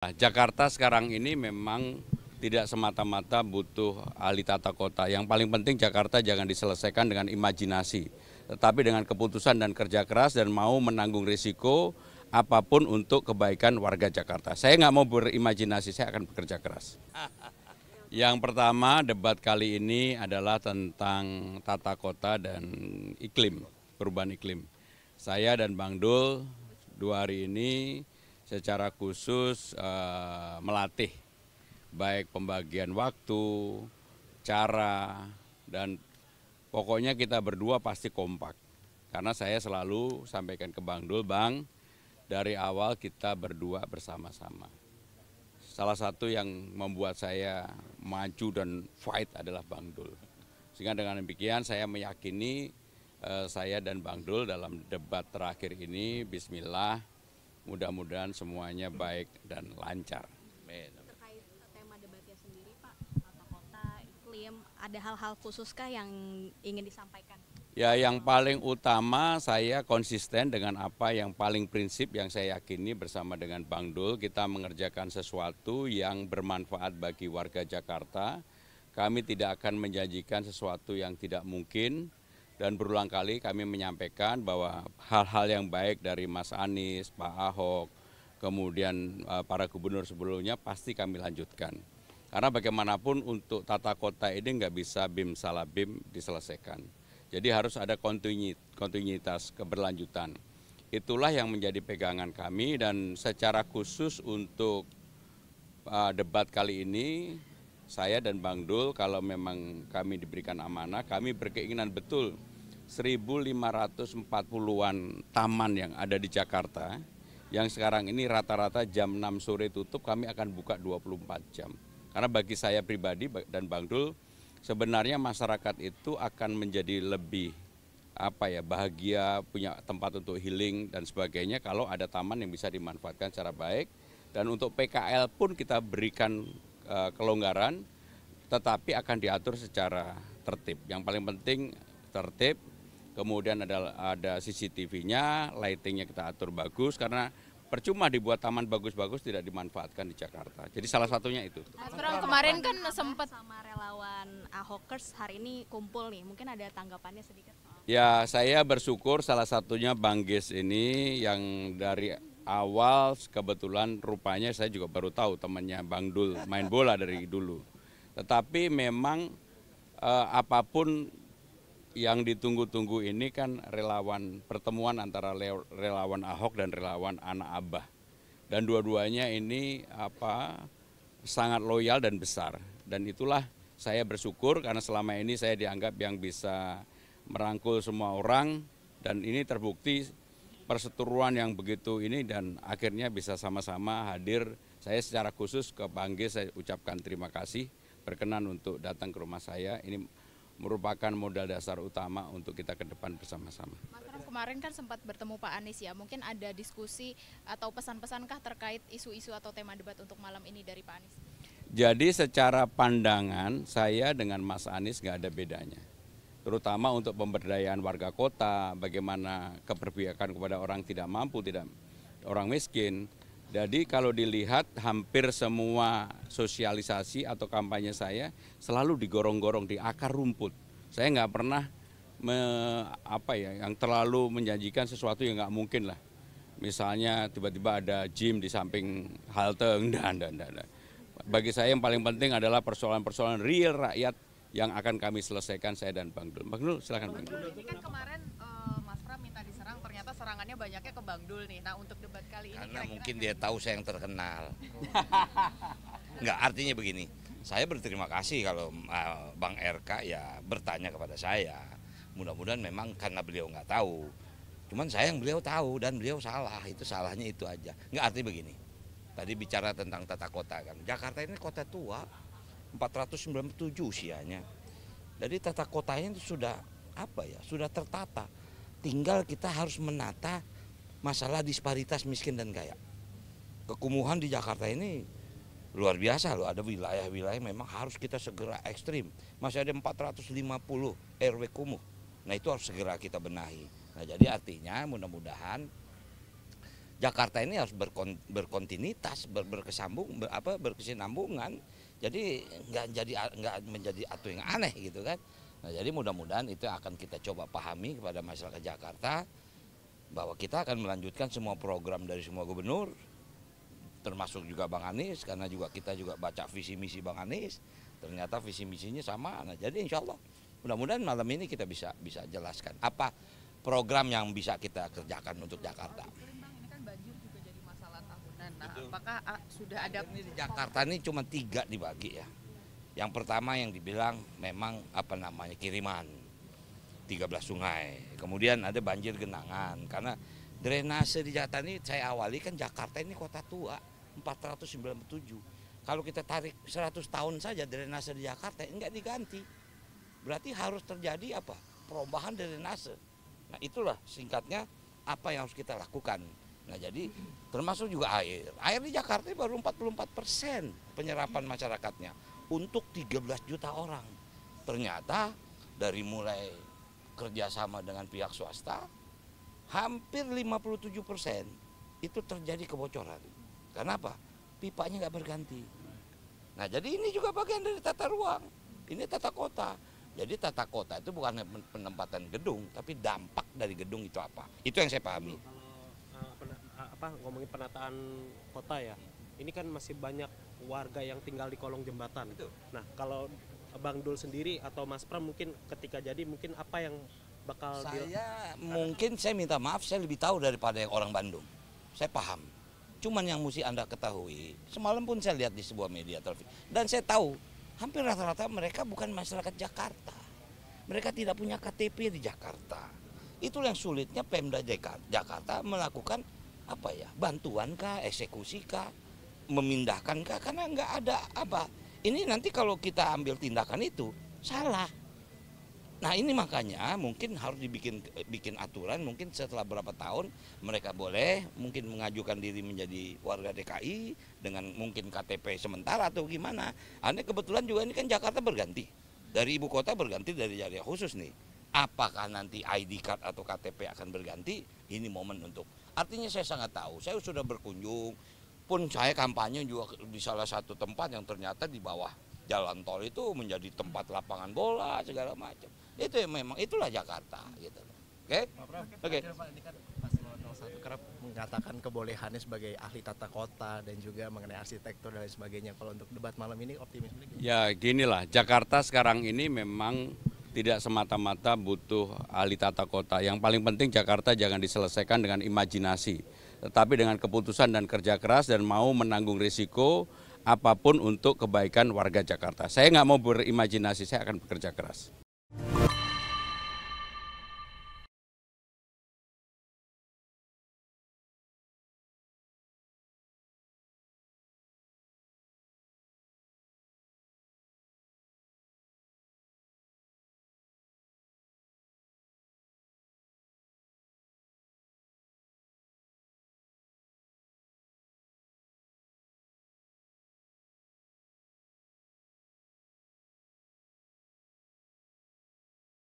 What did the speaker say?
Nah, Jakarta sekarang ini memang tidak semata-mata butuh ahli tata kota. Yang paling penting Jakarta jangan diselesaikan dengan imajinasi, tetapi dengan keputusan dan kerja keras dan mau menanggung risiko apapun untuk kebaikan warga Jakarta. Saya nggak mau berimajinasi, saya akan bekerja keras. Yang pertama debat kali ini adalah tentang tata kota dan iklim, perubahan iklim. Saya dan Bang Dul dua hari ini secara khusus uh, melatih baik pembagian waktu, cara dan pokoknya kita berdua pasti kompak. Karena saya selalu sampaikan ke Bang Dul, Bang, dari awal kita berdua bersama-sama. Salah satu yang membuat saya maju dan fight adalah Bang Dul. Sehingga dengan demikian saya meyakini eh, saya dan Bang Dul dalam debat terakhir ini, Bismillah, mudah-mudahan semuanya baik dan lancar. Amin. Terkait tema debatnya sendiri Pak, tata kota, iklim, ada hal-hal khususkah yang ingin disampaikan? Ya yang paling utama saya konsisten dengan apa yang paling prinsip yang saya yakini bersama dengan Bang Dul kita mengerjakan sesuatu yang bermanfaat bagi warga Jakarta. Kami tidak akan menjanjikan sesuatu yang tidak mungkin, dan berulang kali kami menyampaikan bahwa hal-hal yang baik dari Mas Anies, Pak Ahok, kemudian eh, para gubernur sebelumnya pasti kami lanjutkan. Karena bagaimanapun untuk tata kota ini nggak bisa BIM salah BIM diselesaikan. Jadi harus ada kontinuitas, keberlanjutan. Itulah yang menjadi pegangan kami dan secara khusus untuk eh, debat kali ini saya dan Bang Dul kalau memang kami diberikan amanah kami berkeinginan betul 1.540-an taman yang ada di Jakarta, yang sekarang ini rata-rata jam 6 sore tutup, kami akan buka 24 jam. Karena bagi saya pribadi dan Bang Dul, sebenarnya masyarakat itu akan menjadi lebih apa ya bahagia punya tempat untuk healing dan sebagainya kalau ada taman yang bisa dimanfaatkan secara baik dan untuk PKL pun kita berikan uh, kelonggaran tetapi akan diatur secara tertib yang paling penting tertib kemudian ada, ada CCTV-nya, lightingnya kita atur bagus karena percuma dibuat taman bagus-bagus tidak dimanfaatkan di Jakarta. Jadi salah satunya itu. Nah, Sekarang kemarin kan sempat sama relawan Ahokers hari ini kumpul nih, mungkin ada tanggapannya sedikit. Ya, saya bersyukur salah satunya Bang Ges ini yang dari awal kebetulan rupanya saya juga baru tahu temannya Bang Dul main bola dari dulu. Tetapi memang eh, apapun yang ditunggu-tunggu ini kan relawan pertemuan antara relawan Ahok dan relawan Anak Abah. Dan dua-duanya ini apa sangat loyal dan besar. Dan itulah saya bersyukur karena selama ini saya dianggap yang bisa merangkul semua orang dan ini terbukti perseteruan yang begitu ini dan akhirnya bisa sama-sama hadir. Saya secara khusus ke Bangge saya ucapkan terima kasih berkenan untuk datang ke rumah saya. Ini merupakan modal dasar utama untuk kita ke depan bersama-sama. kemarin kan sempat bertemu Pak Anies ya, mungkin ada diskusi atau pesan-pesankah terkait isu-isu atau tema debat untuk malam ini dari Pak Anies? Jadi secara pandangan saya dengan Mas Anies nggak ada bedanya. Terutama untuk pemberdayaan warga kota, bagaimana keberpihakan kepada orang tidak mampu, tidak orang miskin, jadi kalau dilihat hampir semua sosialisasi atau kampanye saya selalu digorong-gorong di akar rumput. Saya nggak pernah me, apa ya yang terlalu menjanjikan sesuatu yang nggak mungkin lah. Misalnya tiba-tiba ada gym di samping halte, dan dan dan. Bagi saya yang paling penting adalah persoalan-persoalan real rakyat yang akan kami selesaikan saya dan Bang Dul. Bang Dul silakan Bang Dul. Ini kan kemarin banyaknya ke Bang Dul nih. Nah, untuk debat kali ini Karena mungkin dia tahu saya yang terkenal. Enggak, artinya begini. Saya berterima kasih kalau uh, Bang RK ya bertanya kepada saya. Mudah-mudahan memang karena beliau nggak tahu. Cuman saya yang beliau tahu dan beliau salah. Itu salahnya itu aja. Enggak artinya begini. Tadi bicara tentang tata kota kan. Jakarta ini kota tua. 497 usianya. Jadi tata kotanya itu sudah apa ya? Sudah tertata Tinggal kita harus menata masalah disparitas miskin dan kaya. Kekumuhan di Jakarta ini luar biasa loh, ada wilayah-wilayah memang harus kita segera ekstrim. Masih ada 450 RW kumuh. Nah itu harus segera kita benahi. Nah jadi artinya mudah-mudahan Jakarta ini harus berkon, berkontinitas, ber, berkesambung, ber, apa berkesinambungan. Jadi nggak jadi nggak menjadi atu yang aneh gitu kan. Nah, jadi mudah-mudahan itu akan kita coba pahami kepada masyarakat Jakarta bahwa kita akan melanjutkan semua program dari semua gubernur termasuk juga Bang Anies karena juga kita juga baca visi misi Bang Anies ternyata visi misinya sama nah jadi insya Allah mudah-mudahan malam ini kita bisa bisa jelaskan apa program yang bisa kita kerjakan untuk Jakarta. Kan nah, apakah ah, sudah ada di Jakarta ini cuma tiga dibagi ya yang pertama yang dibilang memang apa namanya kiriman 13 sungai. Kemudian ada banjir genangan karena drainase di Jakarta ini saya awali kan Jakarta ini kota tua 497. Kalau kita tarik 100 tahun saja drainase di Jakarta enggak diganti. Berarti harus terjadi apa? Perubahan drainase Nah, itulah singkatnya apa yang harus kita lakukan. Nah jadi termasuk juga air. Air di Jakarta baru 44 persen penyerapan masyarakatnya untuk 13 juta orang. Ternyata dari mulai kerjasama dengan pihak swasta, hampir 57 persen itu terjadi kebocoran. Kenapa? Pipanya nggak berganti. Nah jadi ini juga bagian dari tata ruang, ini tata kota. Jadi tata kota itu bukan penempatan gedung, tapi dampak dari gedung itu apa? Itu yang saya pahami. Kalau eh, apa ngomongin penataan kota ya, ini kan masih banyak warga yang tinggal di kolong jembatan. Itu. Nah, kalau Bang Dul sendiri atau Mas Pram mungkin ketika jadi mungkin apa yang bakal Saya dia... mungkin saya minta maaf saya lebih tahu daripada orang Bandung. Saya paham. Cuman yang mesti Anda ketahui, semalam pun saya lihat di sebuah media televisi dan saya tahu hampir rata-rata mereka bukan masyarakat Jakarta. Mereka tidak punya KTP di Jakarta. Itulah yang sulitnya Pemda Jakarta melakukan apa ya bantuan kah, eksekusi kah, memindahkan enggak karena nggak ada apa ini nanti kalau kita ambil tindakan itu salah nah ini makanya mungkin harus dibikin bikin aturan mungkin setelah berapa tahun mereka boleh mungkin mengajukan diri menjadi warga DKI dengan mungkin KTP sementara atau gimana anda kebetulan juga ini kan Jakarta berganti dari ibu kota berganti dari jari khusus nih apakah nanti ID card atau KTP akan berganti ini momen untuk artinya saya sangat tahu saya sudah berkunjung pun saya kampanye juga di salah satu tempat yang ternyata di bawah jalan tol itu menjadi tempat lapangan bola segala macam. Itu yang memang itulah Jakarta gitu. Oke? Okay? Oke. Okay. Kan kerap mengatakan kebolehannya sebagai ahli tata kota dan juga mengenai arsitektur dan lain sebagainya. Kalau untuk debat malam ini optimisme? Ya ginilah, Jakarta sekarang ini memang tidak semata-mata butuh ahli tata kota. Yang paling penting Jakarta jangan diselesaikan dengan imajinasi tetapi dengan keputusan dan kerja keras dan mau menanggung risiko apapun untuk kebaikan warga Jakarta. Saya nggak mau berimajinasi, saya akan bekerja keras.